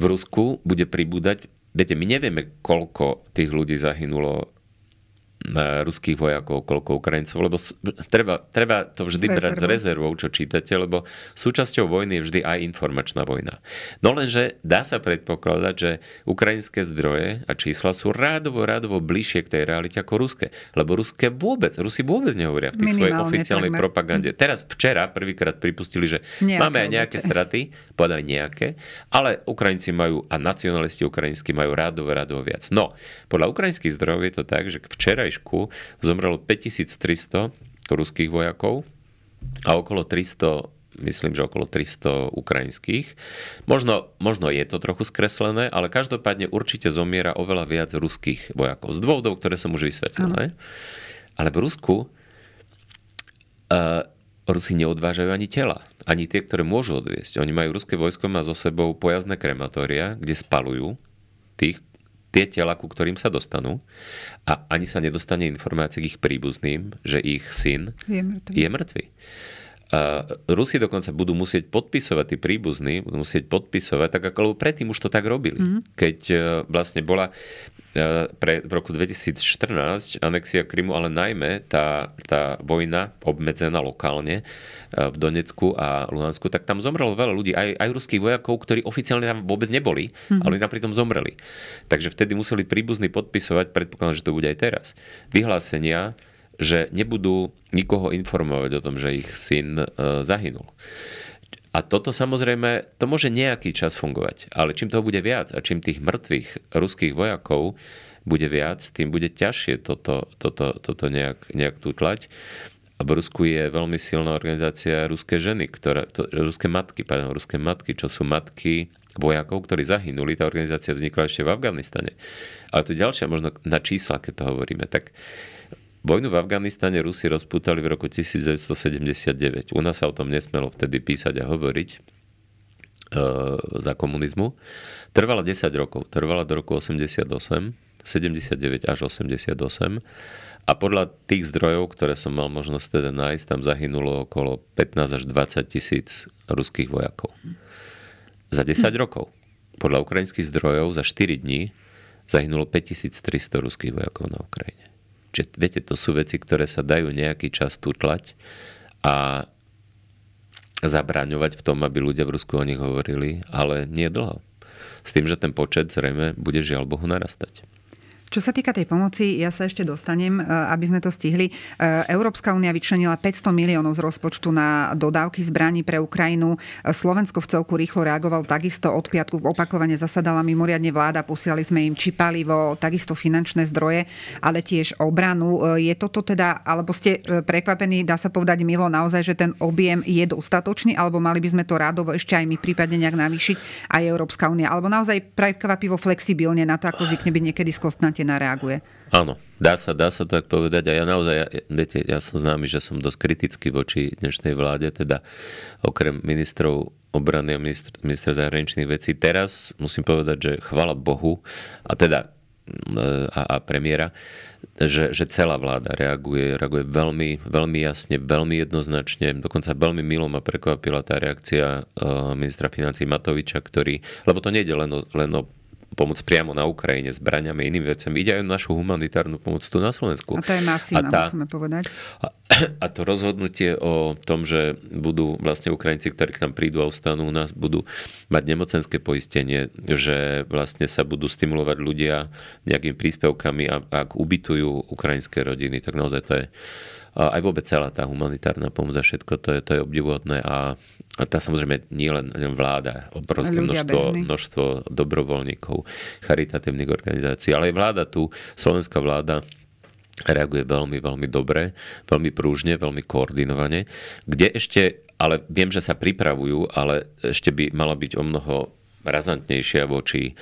V Rusku bude pribúdať Viete, my nevieme, koľko tých ľudí zahynulo ruských vojakov, koľko Ukrajincov, lebo treba, treba to vždy Rezervu. brať s rezervou, čo čítate, lebo súčasťou vojny je vždy aj informačná vojna. No lenže dá sa predpokladať, že ukrajinské zdroje a čísla sú rádovo, rádovo bližšie k tej realite ako ruské, lebo ruské vôbec, Rusi vôbec nehovoria v tej svojej oficiálnej takmer. propagande. Teraz včera prvýkrát pripustili, že nejaké máme aj nejaké vôbec. straty, povedali nejaké, ale Ukrajinci majú a nacionalisti ukrajinskí majú rádovo, rádovo viac. No, podľa ukrajinských zdrojov je to tak, že včera. Češku zomrelo 5300 ruských vojakov a okolo 300 myslím, že okolo 300 ukrajinských. Možno, možno je to trochu skreslené, ale každopádne určite zomiera oveľa viac ruských vojakov. Z dôvodov, ktoré som už vysvetlil. Ale, Ale v Rusku uh, Rusi neodvážajú ani tela. Ani tie, ktoré môžu odviesť. Oni majú, ruské vojsko má so sebou pojazdné krematória, kde spalujú tých, tie tela, ku ktorým sa dostanú a ani sa nedostane informácie k ich príbuzným, že ich syn je mŕtvy. Je mŕtvy. A Rusi dokonca budú musieť podpisovať, tí príbuzní budú musieť podpisovať, tak ako predtým už to tak robili. Mm. Keď e, vlastne bola e, pre, v roku 2014 anexia Krymu, ale najmä tá, tá vojna obmedzená lokálne e, v Donecku a Luhansku, tak tam zomrelo veľa ľudí, aj, aj ruských vojakov, ktorí oficiálne tam vôbec neboli, mm-hmm. ale tam pritom zomreli. Takže vtedy museli príbuzní podpisovať, predpokladám, že to bude aj teraz, vyhlásenia, že nebudú nikoho informovať o tom, že ich syn e, zahynul. A toto samozrejme, to môže nejaký čas fungovať, ale čím toho bude viac a čím tých mŕtvych ruských vojakov bude viac, tým bude ťažšie toto, toto, toto nejak, nejak tutlať. A v Rusku je veľmi silná organizácia ruské ženy, ktorá, to, ruské matky, pardon, ruské matky, čo sú matky vojakov, ktorí zahynuli. Tá organizácia vznikla ešte v Afganistane. Ale to je ďalšia možno na čísla, keď to hovoríme. Tak Vojnu v Afganistane Rusi rozputali v roku 1979. U nás sa o tom nesmelo vtedy písať a hovoriť e, za komunizmu. Trvala 10 rokov. Trvala do roku 88, 79 až 88. A podľa tých zdrojov, ktoré som mal možnosť teda nájsť, tam zahynulo okolo 15 až 20 tisíc ruských vojakov. Za 10 hm. rokov. Podľa ukrajinských zdrojov za 4 dní zahynulo 5300 ruských vojakov na Ukrajine. Čiže viete, to sú veci, ktoré sa dajú nejaký čas tutlať a zabraňovať v tom, aby ľudia v Rusku o nich hovorili, ale nie dlho. S tým, že ten počet zrejme bude žiaľ Bohu narastať. Čo sa týka tej pomoci, ja sa ešte dostanem, e, aby sme to stihli. E, Európska únia vyčlenila 500 miliónov z rozpočtu na dodávky zbraní pre Ukrajinu. E, Slovensko v celku rýchlo reagoval takisto. Od piatku opakovane zasadala mimoriadne vláda. Posiali sme im či palivo, takisto finančné zdroje, ale tiež obranu. Je toto teda, alebo ste prekvapení, dá sa povedať milo naozaj, že ten objem je dostatočný, alebo mali by sme to rádovo ešte aj my prípadne nejak navýšiť aj Európska únia, alebo naozaj prekvapivo flexibilne na to, ako zvykne byť niekedy skostnate. Putina reaguje. Áno, dá sa, dá sa to tak povedať a ja naozaj, ja, viete, ja som známy, že som dosť kritický voči dnešnej vláde, teda okrem ministrov obrany a minister, minister zahraničných vecí. Teraz musím povedať, že chvala Bohu a teda a, a premiéra, že, že celá vláda reaguje, reaguje veľmi, veľmi jasne, veľmi jednoznačne. Dokonca veľmi milo ma prekvapila tá reakcia e, ministra financí Matoviča, ktorý, lebo to je len o, len o pomoc priamo na Ukrajine, zbraniami, inými vecami. Ide aj o našu humanitárnu pomoc tu na Slovensku. A to je masívna, a tá, musíme povedať. A, a to rozhodnutie o tom, že budú vlastne Ukrajinci, ktorí k nám prídu a ostanú u nás, budú mať nemocenské poistenie, že vlastne sa budú stimulovať ľudia nejakými príspevkami, a, ak ubytujú ukrajinské rodiny, tak naozaj to je aj vôbec celá tá humanitárna pomoc a všetko, to je, to je obdivuhodné a a tá samozrejme nie len vláda, obrovské množstvo, množstvo dobrovoľníkov, charitatívnych organizácií, ale aj vláda tu, slovenská vláda reaguje veľmi, veľmi dobre, veľmi prúžne, veľmi koordinovane, kde ešte, ale viem, že sa pripravujú, ale ešte by mala byť o mnoho razantnejšia voči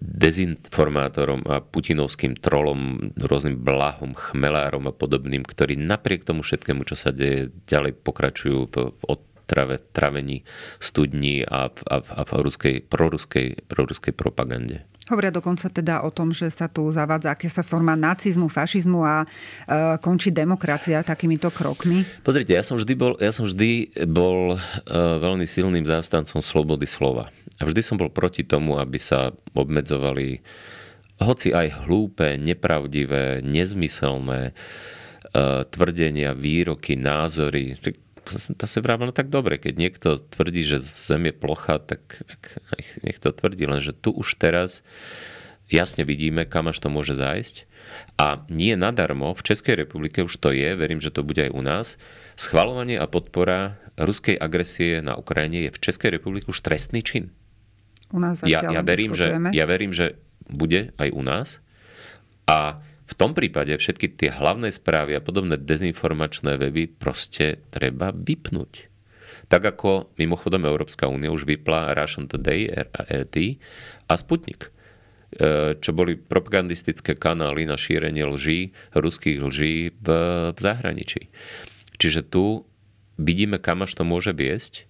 dezinformátorom a putinovským trolom, rôznym blahom, chmelárom a podobným, ktorí napriek tomu všetkému, čo sa deje, ďalej pokračujú v, od trave, travení studní a, a, a v ruskej, proruskej, proruskej propagande. Hovoria dokonca teda o tom, že sa tu zavádza akésa forma nacizmu, fašizmu a e, končí demokracia takýmito krokmi? Pozrite, ja som vždy bol, ja som vždy bol e, veľmi silným zástancom slobody slova. A vždy som bol proti tomu, aby sa obmedzovali hoci aj hlúpe, nepravdivé, nezmyselné e, tvrdenia, výroky, názory tá sa vrávalo, no tak dobre, keď niekto tvrdí, že Zem je plocha, tak nech to tvrdí, lenže tu už teraz jasne vidíme, kam až to môže zájsť. A nie nadarmo, v Českej republike už to je, verím, že to bude aj u nás, schvalovanie a podpora ruskej agresie na Ukrajine je v Českej republike už trestný čin. U nás ja, ja, verím, že, ja verím, že bude aj u nás. A v tom prípade všetky tie hlavné správy a podobné dezinformačné weby proste treba vypnúť. Tak ako mimochodom Európska únia už vypla Russian Today, RT a Sputnik e, čo boli propagandistické kanály na šírenie lží, ruských lží v, v zahraničí. Čiže tu vidíme, kam až to môže viesť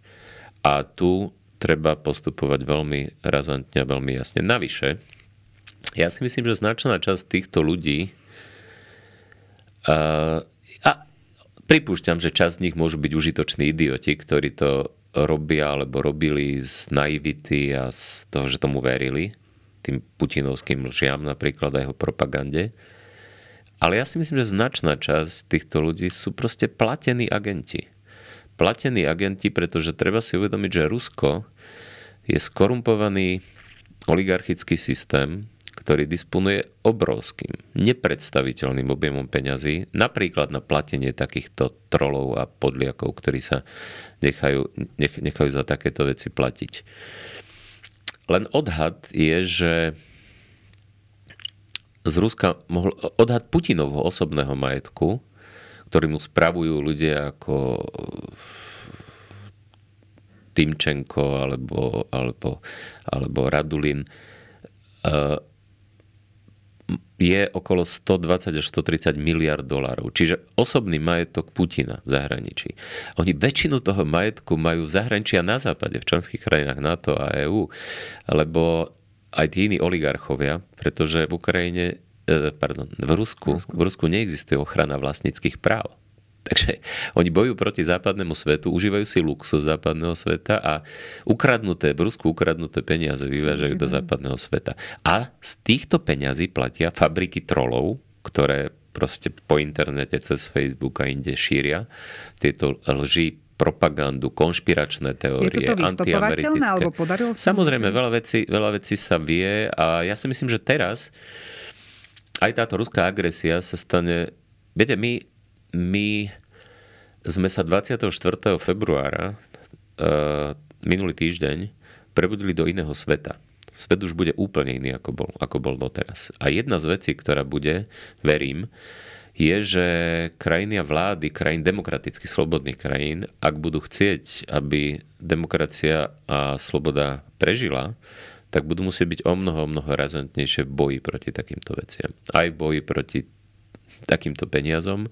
a tu treba postupovať veľmi razantne a veľmi jasne. Navyše, ja si myslím, že značná časť týchto ľudí uh, a pripúšťam, že časť z nich môžu byť užitoční idioti, ktorí to robia alebo robili z naivity a z toho, že tomu verili, tým putinovským lžiam napríklad aj jeho propagande. Ale ja si myslím, že značná časť týchto ľudí sú proste platení agenti. Platení agenti, pretože treba si uvedomiť, že Rusko je skorumpovaný oligarchický systém, ktorý disponuje obrovským, nepredstaviteľným objemom peňazí, napríklad na platenie takýchto trolov a podliakov, ktorí sa nechajú, nech, nechajú za takéto veci platiť. Len odhad je, že z Ruska mohol, odhad Putinovho osobného majetku, ktorý mu spravujú ľudia ako Timčenko alebo, alebo, alebo Radulin, e, je okolo 120 až 130 miliard dolárov. Čiže osobný majetok Putina v zahraničí. Oni väčšinu toho majetku majú v zahraničí a na západe, v členských krajinách NATO a EÚ, lebo aj tí iní oligarchovia, pretože v Ukrajine, e, pardon, v Rusku, v Rusku neexistuje ochrana vlastníckých práv Takže oni bojujú proti západnému svetu, užívajú si luxus západného sveta a ukradnuté, v Rusku ukradnuté peniaze vyvážajú do západného sveta. A z týchto peňazí platia fabriky trolov, ktoré proste po internete cez Facebook a inde šíria tieto lži propagandu, konšpiračné teórie, je antiamerické. Alebo podarilo sa Samozrejme, veľa vecí, veľa vecí sa vie a ja si myslím, že teraz aj táto ruská agresia sa stane... Viete, my my sme sa 24. februára uh, minulý týždeň prebudili do iného sveta. Svet už bude úplne iný, ako bol, ako bol doteraz. A jedna z vecí, ktorá bude, verím, je, že krajiny a vlády, krajín demokraticky slobodných krajín, ak budú chcieť, aby demokracia a sloboda prežila, tak budú musieť byť o mnoho, o mnoho razantnejšie v boji proti takýmto veciam. Aj boji proti takýmto peniazom,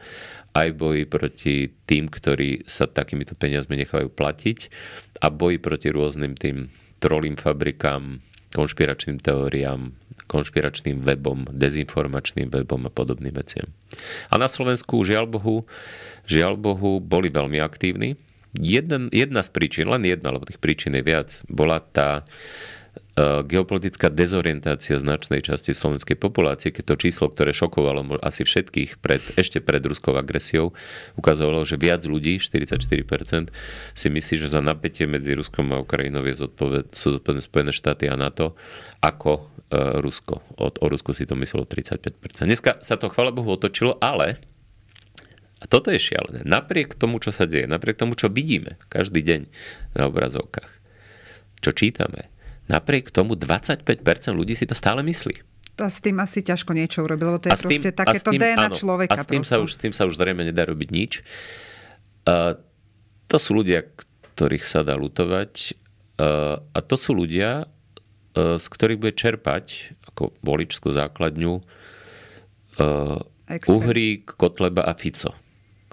aj boji proti tým, ktorí sa takýmito peniazmi nechajú platiť a boji proti rôznym tým trolým fabrikám, konšpiračným teóriám, konšpiračným webom, dezinformačným webom a podobným veciam. A na Slovensku, žiaľ Bohu, žiaľ Bohu boli veľmi aktívni. Jeden, jedna z príčin, len jedna, lebo tých príčin je viac, bola tá E, geopolitická dezorientácia značnej časti slovenskej populácie, keď to číslo, ktoré šokovalo asi všetkých pred, ešte pred ruskou agresiou, ukazovalo, že viac ľudí, 44%, si myslí, že za napätie medzi Ruskom a Ukrajinou je zodpoved, sú zodpovedné Spojené štáty a NATO, ako e, Rusko. O, o Rusku si to myslelo 35%. Dneska sa to, chvála Bohu, otočilo, ale a toto je šialené. Napriek tomu, čo sa deje, napriek tomu, čo vidíme každý deň na obrazovkách, čo čítame, Napriek tomu 25% ľudí si to stále myslí. A s tým asi ťažko niečo urobiť, lebo to je tým, proste takéto DNA áno, človeka. A s tým, sa už, s tým sa už zrejme nedá robiť nič. Uh, to sú ľudia, ktorých sa dá lutovať. Uh, a to sú ľudia, uh, z ktorých bude čerpať ako voličskú základňu uh, Uhrík, Kotleba a Fico.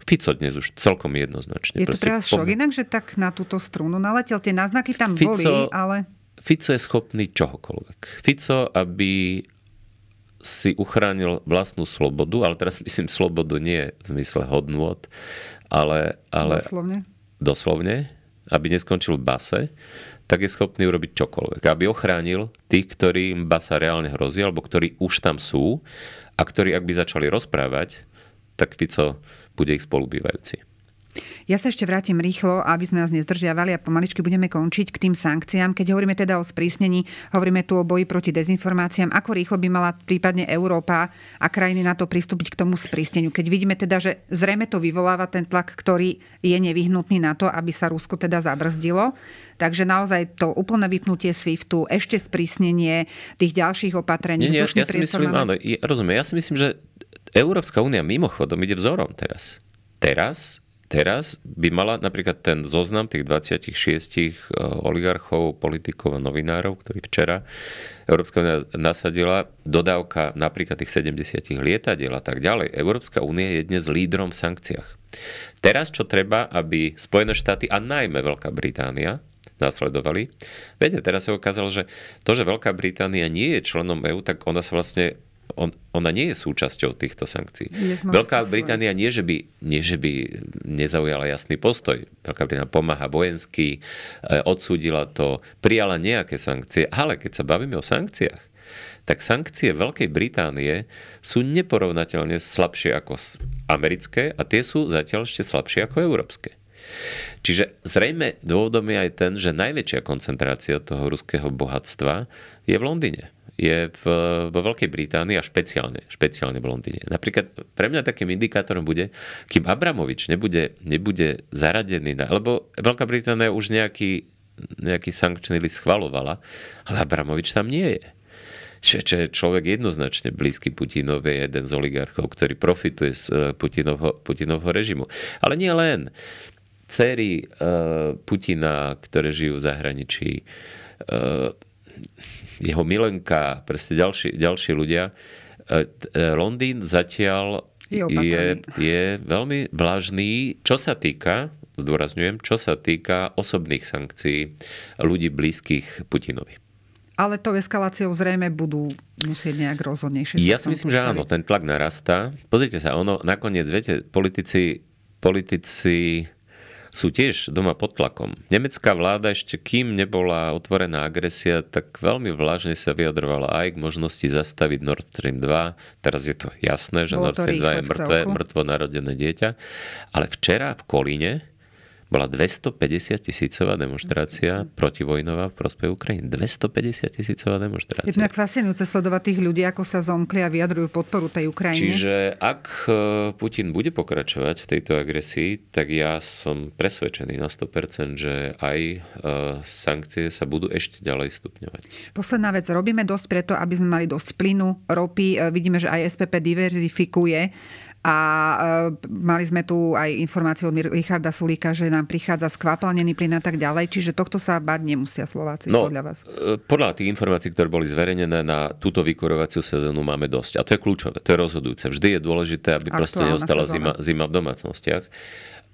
Fico dnes už celkom jednoznačne. Je to pre vás šok, inak, že tak na túto strunu naletel, tie náznaky tam Fico, boli, ale... Fico je schopný čohokoľvek. Fico, aby si uchránil vlastnú slobodu, ale teraz myslím slobodu nie v zmysle hodnôt, ale... ale doslovne? Doslovne, aby neskončil v base, tak je schopný urobiť čokoľvek. Aby ochránil tých, ktorým basa reálne hrozí, alebo ktorí už tam sú a ktorí, ak by začali rozprávať, tak Fico bude ich spolubývajúci. Ja sa ešte vrátim rýchlo, aby sme nás nezdržiavali a pomaličky budeme končiť k tým sankciám. Keď hovoríme teda o sprísnení, hovoríme tu o boji proti dezinformáciám. Ako rýchlo by mala prípadne Európa a krajiny na to pristúpiť k tomu sprísneniu? Keď vidíme teda, že zrejme to vyvoláva ten tlak, ktorý je nevyhnutný na to, aby sa Rusko teda zabrzdilo. Takže naozaj to úplné vypnutie SWIFTu, ešte sprísnenie tých ďalších opatrení. Nie, nie, ja, ja si myslím, máme... áno, ja, rozumiem, ja si myslím, že Európska únia mimochodom ide vzorom teraz. Teraz Teraz by mala napríklad ten zoznam tých 26 eh, oligarchov, politikov a novinárov, ktorí včera Európska únia nasadila, dodávka napríklad tých 70 lietadiel a tak ďalej. Európska únia je dnes lídrom v sankciách. Teraz čo treba, aby Spojené štáty a najmä Veľká Británia nasledovali. Viete, teraz sa ukázalo, že to, že Veľká Británia nie je členom EÚ, tak ona sa vlastne on, ona nie je súčasťou týchto sankcií. Yes, Veľká Británia nie že, by, nie, že by nezaujala jasný postoj. Veľká Británia pomáha vojensky, e, odsúdila to, prijala nejaké sankcie. Ale keď sa bavíme o sankciách, tak sankcie Veľkej Británie sú neporovnateľne slabšie ako americké a tie sú zatiaľ ešte slabšie ako európske. Čiže zrejme dôvodom je aj ten, že najväčšia koncentrácia toho ruského bohatstva je v Londýne je v, vo Veľkej Británii a špeciálne, špeciálne v Londýne. Napríklad pre mňa takým indikátorom bude, kým Abramovič nebude, nebude zaradený, na, lebo Veľká Británia už nejaký, nejaký sankčný list schvalovala, ale Abramovič tam nie je. Čiže čo človek jednoznačne blízky Putinovi, je jeden z oligarchov, ktorý profituje z eh, Putinovho, Putinovho režimu. Ale nie len. Cery eh, Putina, ktoré žijú v zahraničí, eh, jeho milenka, presne ďalší, ďalší ľudia. E, e, Londýn zatiaľ je, je, veľmi vlažný, čo sa týka, zdôrazňujem, čo sa týka osobných sankcií ľudí blízkych Putinovi. Ale to eskaláciou zrejme budú musieť nejak rozhodnejšie. Ja si myslím, postaviť. že áno, ten tlak narastá. Pozrite sa, ono nakoniec, viete, politici, politici sú tiež doma pod tlakom. Nemecká vláda ešte kým nebola otvorená agresia, tak veľmi vlažne sa vyjadrovala aj k možnosti zastaviť Nord Stream 2. Teraz je to jasné, že Bolo Nord Stream 2 je mŕtve, mŕtvo narodené dieťa. Ale včera v Kolíne bola 250 tisícová demonstrácia protivojnová v prospech Ukrajiny. 250 tisícová demonstrácia. Jednak fascinujúce sledovať tých ľudí, ako sa zomkli a vyjadrujú podporu tej Ukrajine. Čiže ak e, Putin bude pokračovať v tejto agresii, tak ja som presvedčený na 100%, že aj e, sankcie sa budú ešte ďalej stupňovať. Posledná vec. Robíme dosť preto, aby sme mali dosť plynu, ropy. E, vidíme, že aj SPP diverzifikuje a e, mali sme tu aj informáciu od Richarda Sulíka, že nám prichádza skvapalnený plyn a tak ďalej, čiže tohto sa bať nemusia Slováci, no, podľa vás. E, podľa tých informácií, ktoré boli zverejnené na túto vykurovaciu sezónu máme dosť. A to je kľúčové, to je rozhodujúce. Vždy je dôležité, aby Aktuálna proste neostala zima, zima v domácnostiach. E,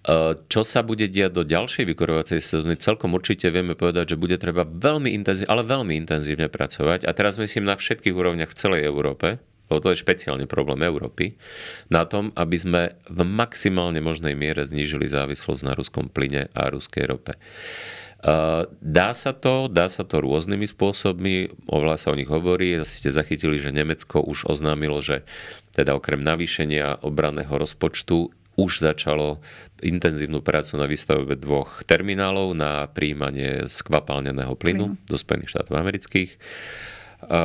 čo sa bude diať do ďalšej vykurovacej sezóny, celkom určite vieme povedať, že bude treba veľmi intenzívne, ale veľmi intenzívne pracovať. A teraz myslím na všetkých úrovniach v celej Európe, lebo to je špeciálny problém Európy, na tom, aby sme v maximálne možnej miere znížili závislosť na ruskom plyne a ruskej rope. E, dá sa to, dá sa to rôznymi spôsobmi, oveľa sa o nich hovorí, ste zachytili, že Nemecko už oznámilo, že teda okrem navýšenia obraného rozpočtu už začalo intenzívnu prácu na výstavbe dvoch terminálov na príjmanie skvapalneného plynu Plynu. do Spojených štátov amerických. E,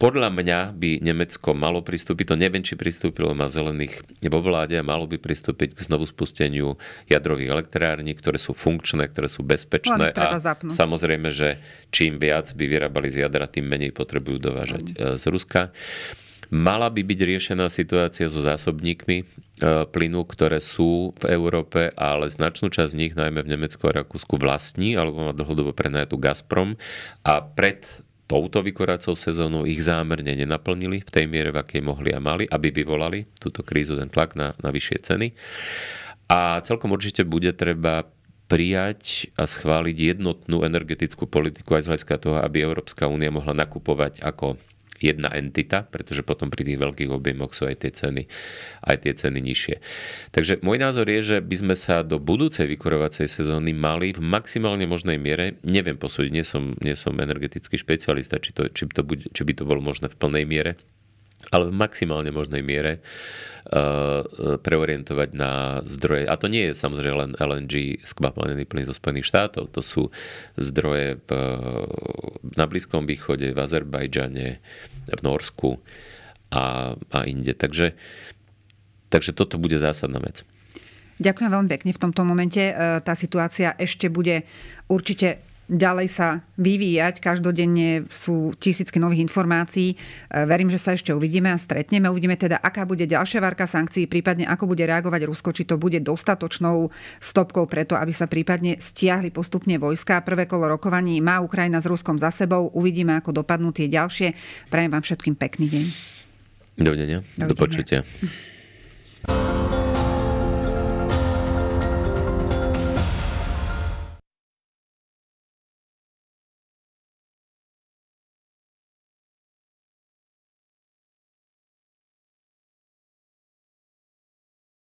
podľa mňa by Nemecko malo pristúpiť, to neviem, či pristúpilo, má zelených vo vláde, malo by pristúpiť k znovu spusteniu jadrových elektrární, ktoré sú funkčné, ktoré sú bezpečné no, a samozrejme, že čím viac by vyrábali z jadra, tým menej potrebujú dovážať mm. z Ruska. Mala by byť riešená situácia so zásobníkmi e, plynu, ktoré sú v Európe, ale značnú časť z nich, najmä v Nemecku a Rakúsku, vlastní alebo má dlhodobo prenajatú Gazprom a pred touto vykoracou sezónou ich zámerne nenaplnili v tej miere, v akej mohli a mali, aby vyvolali túto krízu, ten tlak na, na vyššie ceny. A celkom určite bude treba prijať a schváliť jednotnú energetickú politiku aj z hľadiska toho, aby Európska únia mohla nakupovať ako jedna entita, pretože potom pri tých veľkých objemoch sú aj tie ceny, aj tie ceny nižšie. Takže môj názor je, že by sme sa do budúcej vykurovacej sezóny mali v maximálne možnej miere, neviem posúdiť, nie som, nie som energetický špecialista, či, to, či, to buď, či by to bolo možné v plnej miere, ale v maximálne možnej miere uh, preorientovať na zdroje. A to nie je samozrejme len LNG, skvapalnený plyn zo Spojených štátov, to sú zdroje v, na Blízkom východe, v Azerbajdžane, v Norsku a, a inde. Takže, takže toto bude zásadná vec. Ďakujem veľmi pekne. V tomto momente e, tá situácia ešte bude určite ďalej sa vyvíjať. Každodenne sú tisícky nových informácií. E, verím, že sa ešte uvidíme a stretneme. Uvidíme teda, aká bude ďalšia várka sankcií, prípadne ako bude reagovať Rusko, či to bude dostatočnou stopkou preto, aby sa prípadne stiahli postupne vojska. Prvé kolo rokovaní má Ukrajina s Ruskom za sebou. Uvidíme, ako dopadnú tie ďalšie. Prajem vám všetkým pekný deň. Dovidenia. Dovidenia. Do počutia.